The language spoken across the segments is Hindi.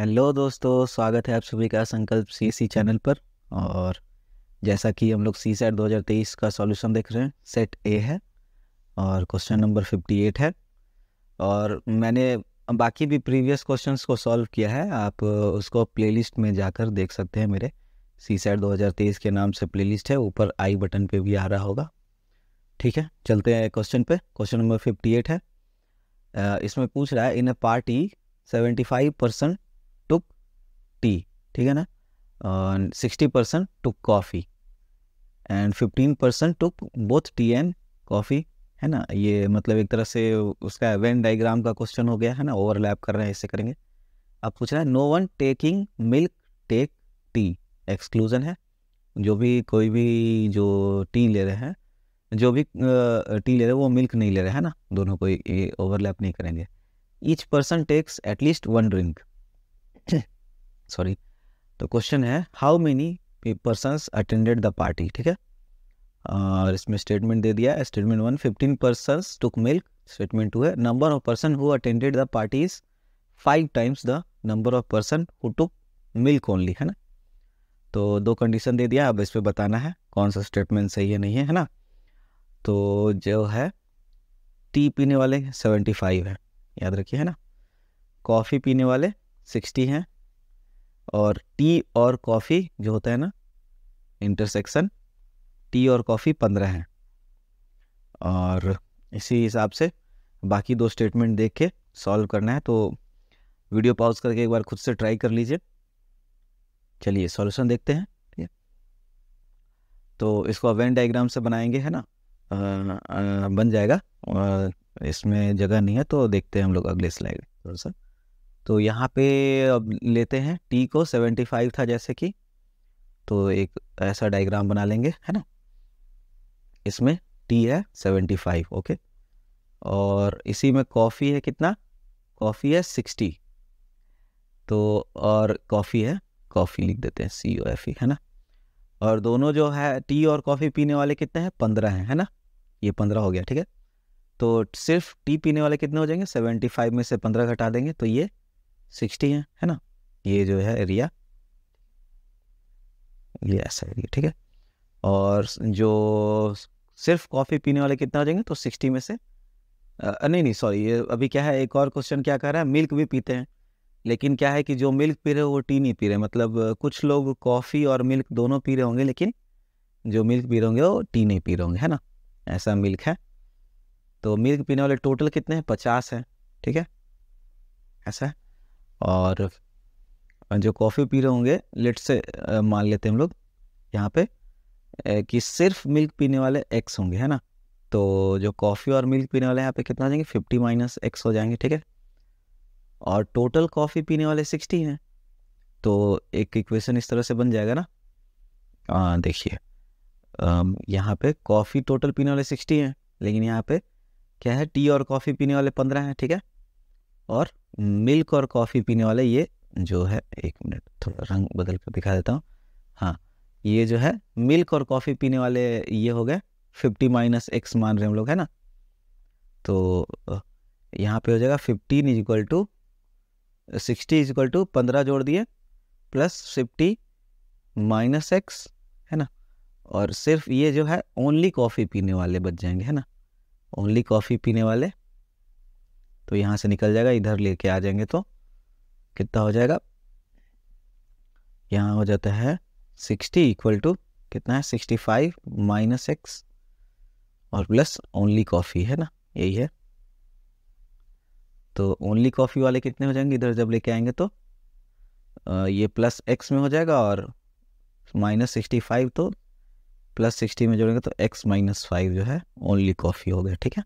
हेलो दोस्तों स्वागत है आप सभी का संकल्प सीसी चैनल पर और जैसा कि हम लोग सी सेट 2023 का सॉल्यूशन देख रहे हैं सेट ए है और क्वेश्चन नंबर 58 है और मैंने बाकी भी प्रीवियस क्वेश्चंस को सॉल्व किया है आप उसको प्लेलिस्ट में जाकर देख सकते हैं मेरे सी सेट 2023 के नाम से प्ले है ऊपर आई बटन पर भी आ रहा होगा ठीक है चलते हैं क्वेश्चन पर क्वेश्चन नंबर फिफ्टी है इसमें पूछ रहा है in a party five percent ठीक है ना sixty percent took coffee and fifteen percent took both tea and coffee है ना ये मतलब एक तरह से उसका वेन डाइग्राम का क्वेश्चन हो गया है ना ओवरलैप कर रहे हैं इससे करेंगे अब पूछ रहा है no one taking milk take tea exclusion है जो भी कोई भी जो टी ले रहे हैं जो भी टी ले रहे हैं वो मिल्क नहीं ले रहे हैं ना दोनों को ओवरलैप नहीं करेंगे each person takes at least one drink sorry तो क्वेश्चन है how many persons attended the party ठीक है और इसमें स्टेटमेंट दे दिया statement one fifteen persons took milk statement two है number of person who attended the party is five times the number of person who took milk only है ना तो दो कंडीशन दे दिया अब इस पर बताना है कौन सा स्टेटमेंट सही है नहीं है है ना तो जो है टी पीने वाले सेवेंटी फाइव है याद रखिए है ना कॉफ़ी पीने वाले सिक्सटी हैं और टी और कॉफ़ी जो होता है ना इंटरसेक्शन टी और कॉफ़ी पंद्रह हैं और इसी हिसाब से बाकी दो स्टेटमेंट देख के सॉल्व करना है तो वीडियो पॉज करके एक बार खुद से ट्राई कर लीजिए चलिए सॉल्यूशन देखते हैं ठीक है तो इसको वेन डायग्राम से बनाएंगे है ना आ, आ, बन जाएगा और इसमें जगह नहीं है तो देखते हैं हम लोग अगले स्लाइड थोड़ा सा तो यहाँ पे अब लेते हैं टी को 75 था जैसे कि तो एक ऐसा डायग्राम बना लेंगे है ना इसमें टी है 75 ओके और इसी में कॉफ़ी है कितना कॉफ़ी है 60 तो और कॉफ़ी है कॉफ़ी लिख देते हैं सी ओ एफ ई है ना और दोनों जो है टी और कॉफ़ी पीने वाले कितने हैं पंद्रह हैं है ना ये पंद्रह हो गया ठीक है तो सिर्फ टी पीने वाले कितने हो जाएंगे सेवेंटी फाइव में से पंद्रह घटा देंगे तो ये सिक्सटी है है ना ये जो है एरिया ये ऐसा एरिया ठीक है और जो सिर्फ कॉफ़ी पीने वाले कितना हो जाएंगे तो सिक्सटी में से आ, नहीं नहीं सॉरी ये अभी क्या है एक और क्वेश्चन क्या कह रहा है मिल्क भी पीते हैं लेकिन क्या है कि जो मिल्क पी रहे हो वो टी नहीं पी रहे मतलब कुछ लोग कॉफ़ी और मिल्क दोनों पी रहे होंगे लेकिन जो मिल्क पी रहे होंगे वो टी नहीं पी रहे होंगे है ना ऐसा मिल्क है तो मिल्क पीने वाले टोटल कितने हैं पचास है ठीक है ऐसा है और जो कॉफ़ी पी रहे होंगे लेट से मान लेते हैं हम लोग यहाँ पे कि सिर्फ मिल्क पीने वाले एक्स होंगे है ना तो जो कॉफ़ी और मिल्क पीने वाले यहाँ पे कितना जाएंगे फिफ्टी माइनस एक्स हो जाएंगे ठीक है और टोटल कॉफ़ी पीने वाले सिक्सटी हैं तो एक इक्वेशन इस तरह से बन जाएगा ना देखिए यहाँ पे कॉफ़ी टोटल पीने वाले सिक्सटी हैं लेकिन यहाँ पे क्या है टी और कॉफ़ी पीने वाले पंद्रह हैं ठीक है और मिल्क और कॉफ़ी पीने वाले ये जो है एक मिनट थोड़ा रंग बदल कर दिखा देता हूँ हाँ ये जो है मिल्क और कॉफ़ी पीने वाले ये हो गए फिफ्टी माइनस एक्स मान रहे हम लोग है ना तो यहाँ पे हो जाएगा fifteen is equal to sixty is equal to पंद्रह जोड़ दिए प्लस फिफ्टी माइनस एक्स है ना और सिर्फ ये जो है ओनली कॉफ़ी पीने वाले बच जाएंगे है ना ओनली कॉफ़ी पीने वाले तो यहाँ से निकल जाएगा इधर लेके आ जाएंगे तो कितना हो जाएगा यहाँ हो जाता है सिक्सटी इक्वल टू कितना है सिक्सटी फाइव माइनस एक्स और प्लस ओनली कॉफ़ी है ना यही है तो ओनली कॉफ़ी वाले कितने हो जाएंगे इधर जब लेके आएंगे तो ये प्लस एक्स में हो जाएगा और माइनस सिक्सटी फाइव तो प्लस सिक्सटी में जोड़ेंगे तो एक्स माइनस फाइव जो है ओनली कॉफ़ी हो गया ठीक है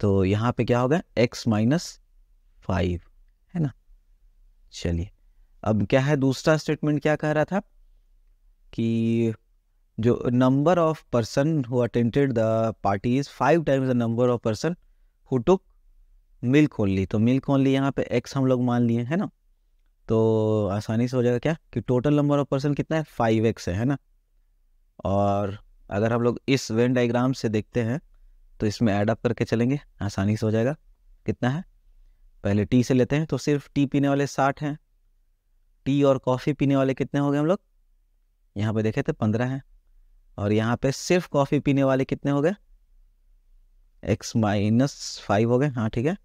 तो यहाँ पे क्या होगा x माइनस फाइव है ना चलिए अब क्या है दूसरा स्टेटमेंट क्या कह रहा था कि जो number of person who attended the party is five times the number of person who took milk only तो मिल्क ओनली यहाँ पे एक्स हम लोग मान लिए है ना तो आसानी से हो जाएगा क्या कि टोटल नंबर ऑफ पर्सन कितना है फाइव एक्स है है ना और अगर हम लोग इस वेन डाइग्राम से देखते हैं तो इसमें ऐड अप करके चलेंगे आसानी से हो जाएगा कितना है पहले टी से लेते हैं तो सिर्फ टी पीने वाले साठ हैं टी और कॉफ़ी पीने वाले कितने हो गए हम लोग यहाँ पर देखे थे पंद्रह हैं और यहाँ पे सिर्फ कॉफ़ी पीने वाले कितने हो गए एक्स माइनस फाइव हो गए हाँ ठीक है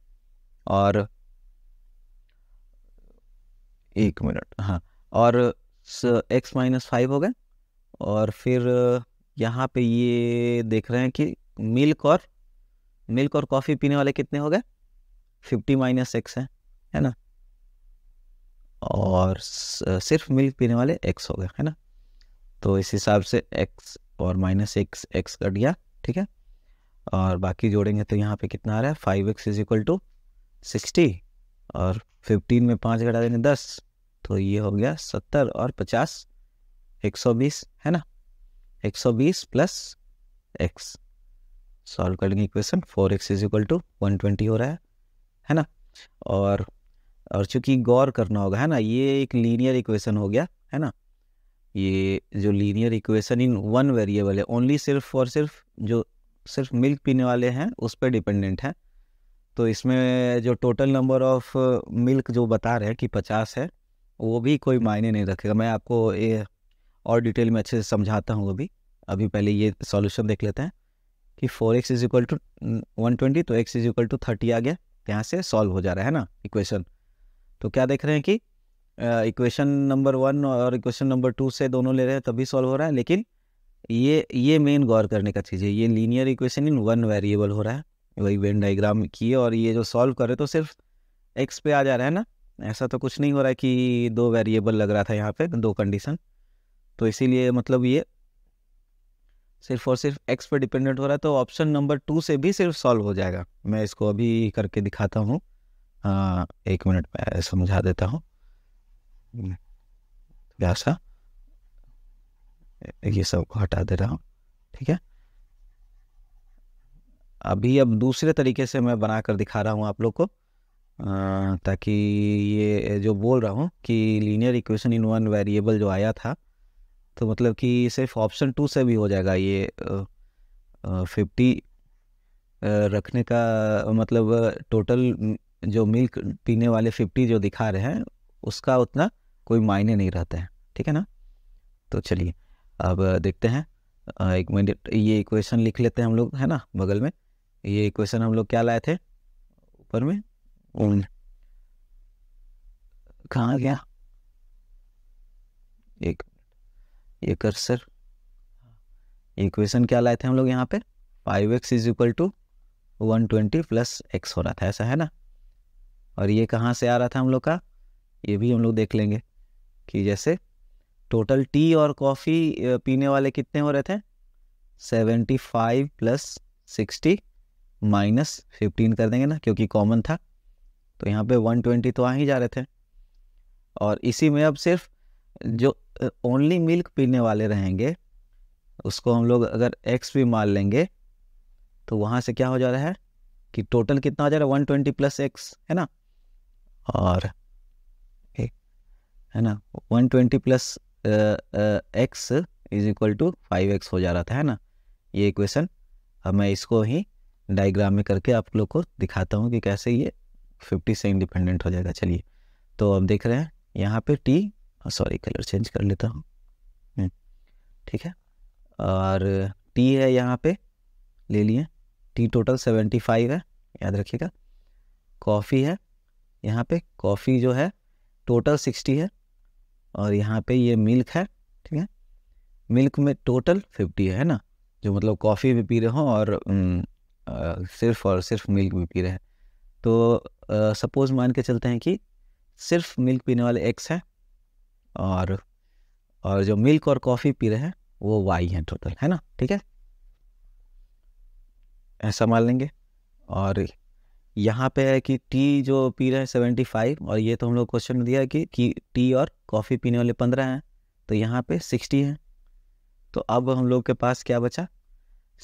और एक मिनट हाँ और एक्स माइनस फाइव हो गए और फिर यहाँ पे ये देख रहे हैं कि मिल्क और मिल्क और कॉफ़ी पीने वाले कितने हो गए फिफ्टी माइनस एक्स है है ना और सिर्फ मिल्क पीने वाले एक्स हो गए है ना तो इस हिसाब से एक्स और माइनस एक्स एक्स कट गया ठीक है और बाकी जोड़ेंगे तो यहाँ पे कितना आ रहा है five x is equal to sixty और फिफ्टीन में पाँच घटा देंगे दस तो ये हो गया सत्तर और पचास एक सौ बीस है ना एक सौ बीस प्लस एक्स सॉल्व कर लेंगे equation four x is equal to one twenty हो रहा है है ना और और चूंकि गौर करना होगा है ना ये एक लीनियर इक्वेशन हो गया है ना ये जो linear equation in one variable है ओनली सिर्फ और सिर्फ जो सिर्फ मिल्क पीने वाले हैं उस पर डिपेंडेंट है तो इसमें जो टोटल नंबर ऑफ मिल्क जो बता रहे हैं कि पचास है वो भी कोई मायने नहीं रखेगा मैं आपको ये और डिटेल में अच्छे से समझाता हूँ अभी अभी पहले ये सॉल्यूशन देख लेते हैं कि four x is equal to one twenty तो x is equal to thirty आ गया तो यहाँ से सॉल्व हो जा रहा है ना इक्वेशन तो क्या देख रहे हैं कि इक्वेशन नंबर वन और इक्वेशन नंबर टू से दोनों ले रहे हैं तभी सॉल्व हो रहा है लेकिन ये ये मेन गौर करने का चीज़ है ये linear equation in one variable हो रहा है वही वेन डाइग्राम किए और ये जो सॉल्व करे तो सिर्फ एक्स पे आ जा रहा है ना ऐसा तो कुछ नहीं हो रहा है कि दो वेरिएबल लग रहा था यहाँ पे दो कंडीशन तो इसीलिए मतलब ये सिर्फ और सिर्फ एक्स पर डिपेंडेंट हो रहा है तो ऑप्शन नंबर टू से भी सिर्फ सॉल्व हो जाएगा मैं इसको अभी करके दिखाता हूँ हाँ, एक मिनट में समझा देता हूँ थोड़ा ये सब हटा दे रहा हूँ ठीक है अभी अब दूसरे तरीके से मैं बना कर दिखा रहा हूँ आप लोग को ताकि ये जो बोल रहा हूँ कि linear equation in one variable जो आया था तो मतलब कि सिर्फ ऑप्शन टू से भी हो जाएगा ये फिफ्टी रखने का मतलब टोटल जो मिल्क पीने वाले फिफ्टी जो दिखा रहे हैं उसका उतना कोई मायने नहीं रहता है ठीक है ना तो चलिए अब देखते हैं एक मिनट ये इक्वेशन लिख लेते हैं हम लोग है ना बगल में ये इक्वेशन हम लोग क्या लाए थे ऊपर में कहाँ गया एक ये कर सर इक्वेशन क्या लाए थे हम लोग यहाँ पे five x is equal to one twenty plus x हो रहा था ऐसा है ना और ये कहाँ से आ रहा था हम लोग का ये भी हम लोग देख लेंगे कि जैसे टोटल टी और कॉफ़ी पीने वाले कितने हो रहे थे seventy five plus sixty minus fifteen कर देंगे ना क्योंकि कॉमन था तो यहाँ पे वन ट्वेंटी तो आ ही जा रहे थे और इसी में अब सिर्फ जो ओनली मिल्क पीने वाले रहेंगे उसको हम लोग अगर एक्स भी मान लेंगे तो वहाँ से क्या हो जा रहा है कि टोटल कितना हो जा रहा है वन ट्वेंटी प्लस एक्स है ना और है ना one twenty plus x is equal to five x हो जा रहा था है ना ये इक्वेशन अब मैं इसको ही डायग्राम में करके आप लोग को दिखाता हूँ कि कैसे ये फिफ्टी से इंडिपेंडेंट हो जाएगा चलिए तो अब देख रहे हैं यहाँ पे टी सॉरी कलर चेंज कर लेता हूँ हम्म, ठीक है और टी है यहाँ पे ले लिए टी टोटल सेवेंटी फाइव है याद रखिएगा कॉफ़ी है यहाँ पे कॉफ़ी जो है टोटल सिक्सटी है और यहाँ पे ये मिल्क है ठीक है मिल्क में टोटल फिफ्टी है ना जो मतलब कॉफ़ी भी पी रहे हो और न, हम्म, आ, सिर्फ और सिर्फ मिल्क भी पी रहे हैं तो सपोज़ मान के चलते हैं कि सिर्फ मिल्क पीने वाले एक्स हैं और और जो मिल्क और कॉफ़ी पी रहे हैं वो वाई हैं टोटल है ना ठीक है ऐसा मान लेंगे और यहाँ पे है कि टी जो पी रहे हैं सेवेंटी फाइव और ये तो हम लोग क्वेश्चन दिया कि, कि टी और कॉफ़ी पीने वाले पंद्रह हैं तो यहाँ पे सिक्सटी हैं तो अब हम लोग के पास क्या बचा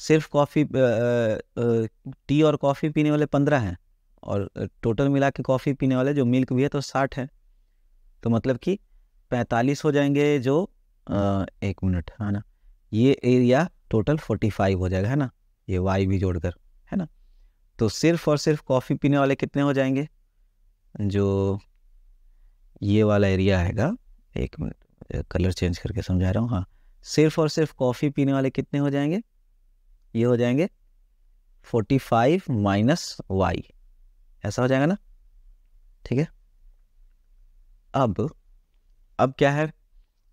सिर्फ कॉफ़ी टी और कॉफ़ी पीने वाले पंद्रह हैं और टोटल मिला के कॉफ़ी पीने वाले जो मिल्क भी है तो साठ है तो मतलब कि पैंतालीस हो जाएंगे जो आ, एक मिनट है ना ये एरिया टोटल फोर्टी फाइव हो जाएगा है ना ये वाई भी जोड़कर है ना तो सिर्फ और सिर्फ कॉफ़ी पीने वाले कितने हो जाएंगे जो ये वाला एरिया आएगा एक मिनट कलर चेंज करके समझा रहा हूँ हाँ सिर्फ और सिर्फ कॉफ़ी पीने वाले कितने हो जाएंगे ये हो जाएंगे फोर्टी फाइव माइनस वाई ऐसा हो जाएगा ना ठीक है अब अब क्या है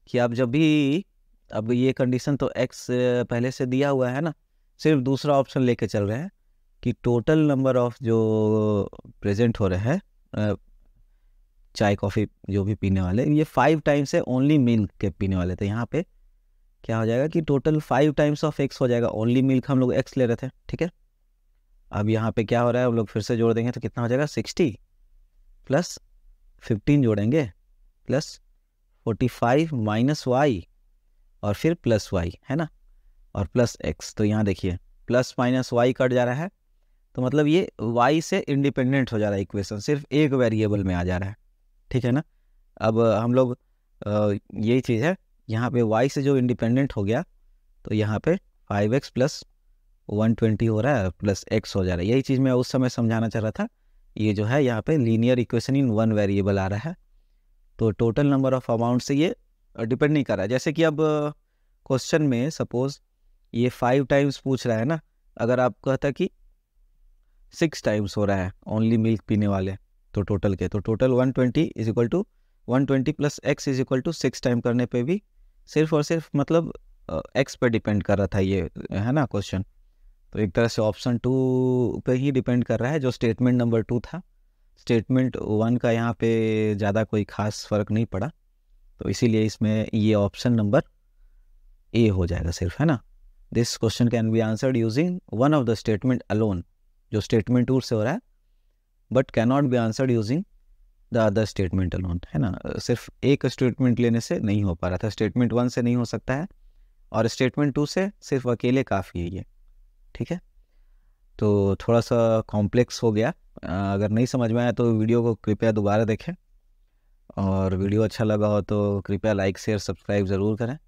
कि आप जब भी अब ये कंडीशन तो एक्स पहले से दिया हुआ है ना सिर्फ दूसरा ऑप्शन लेके चल रहे हैं कि टोटल नंबर ऑफ जो प्रेजेंट हो रहे हैं चाय कॉफ़ी जो भी पीने वाले ये फाइव टाइम्स है ओनली मिल्क के पीने वाले थे यहाँ पे क्या हो जाएगा कि total five times of x हो जाएगा ओनली मिल्क हम लोग एक्स ले रहे थे ठीक है अब यहाँ पे क्या हो रहा है हम लोग फिर से जोड़ देंगे तो कितना हो जाएगा सिक्सटी प्लस फिफ्टीन जोड़ेंगे plus forty five minus y और फिर प्लस वाई है ना और प्लस एक्स तो यहाँ देखिए प्लस माइनस वाई कट जा रहा है तो मतलब ये वाई से इंडिपेंडेंट हो जा रहा है इक्वेशन सिर्फ एक वेरिएबल में आ जा रहा है ठीक है ना अब हम लोग यही चीज़ है यहाँ पे वाई से जो इंडिपेंडेंट हो गया तो यहाँ पे five x plus one twenty हो रहा है प्लस एक्स हो जा रहा है यही चीज़ मैं उस समय समझाना चाह रहा था ये जो है यहाँ पे linear equation in one variable आ रहा है तो टोटल नंबर ऑफ अमाउंट से ये डिपेंड नहीं कर रहा है जैसे कि अब क्वेश्चन में सपोज ये फाइव टाइम्स पूछ रहा है ना अगर आप कहता कि सिक्स टाइम्स हो रहा है ओनली मिल्क पीने वाले तो टोटल के तो total one twenty is equal to one twenty plus x is equal to six time करने पे भी सिर्फ और सिर्फ मतलब एक्स पे डिपेंड कर रहा था ये है ना क्वेश्चन तो एक तरह से ऑप्शन टू पे ही डिपेंड कर रहा है जो स्टेटमेंट नंबर टू था स्टेटमेंट वन का यहाँ पे ज़्यादा कोई ख़ास फ़र्क नहीं पड़ा तो इसीलिए इसमें ये ऑप्शन नंबर ए हो जाएगा सिर्फ है ना this question can be answered using one of the statement alone जो स्टेटमेंट टूर से हो रहा है but can not be answered using the other statement alone है ना सिर्फ एक स्टेटमेंट लेने से नहीं हो पा रहा था स्टेटमेंट वन से नहीं हो सकता है और स्टेटमेंट टू से सिर्फ अकेले काफ़ी है ये ठीक है तो थोड़ा सा कॉम्प्लेक्स हो गया अगर नहीं समझ में आया तो वीडियो को कृपया दोबारा देखें और वीडियो अच्छा लगा हो तो कृपया लाइक शेयर सब्सक्राइब ज़रूर करें